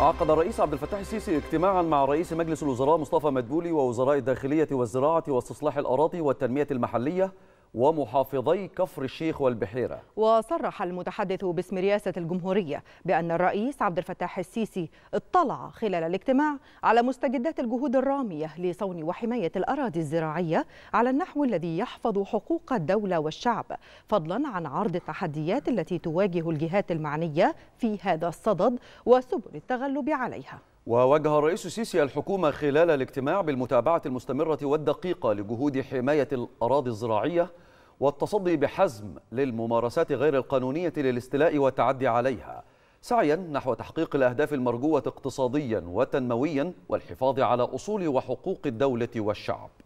عقد الرئيس عبد الفتاح السيسي اجتماعا مع رئيس مجلس الوزراء مصطفى مدبولي ووزراء الداخلية والزراعة واستصلاح الأراضي والتنمية المحلية ومحافظي كفر الشيخ والبحيرة وصرح المتحدث باسم رئاسة الجمهورية بأن الرئيس عبد الفتاح السيسي اطلع خلال الاجتماع على مستجدات الجهود الرامية لصون وحماية الأراضي الزراعية على النحو الذي يحفظ حقوق الدولة والشعب فضلا عن عرض التحديات التي تواجه الجهات المعنية في هذا الصدد وسبل التغلب عليها ووجه الرئيس السيسي الحكومة خلال الاجتماع بالمتابعة المستمرة والدقيقة لجهود حماية الأراضي الزراعية والتصدي بحزم للممارسات غير القانونية للاستيلاء والتعدي عليها سعيا نحو تحقيق الأهداف المرجوة اقتصاديا وتنمويا والحفاظ على أصول وحقوق الدولة والشعب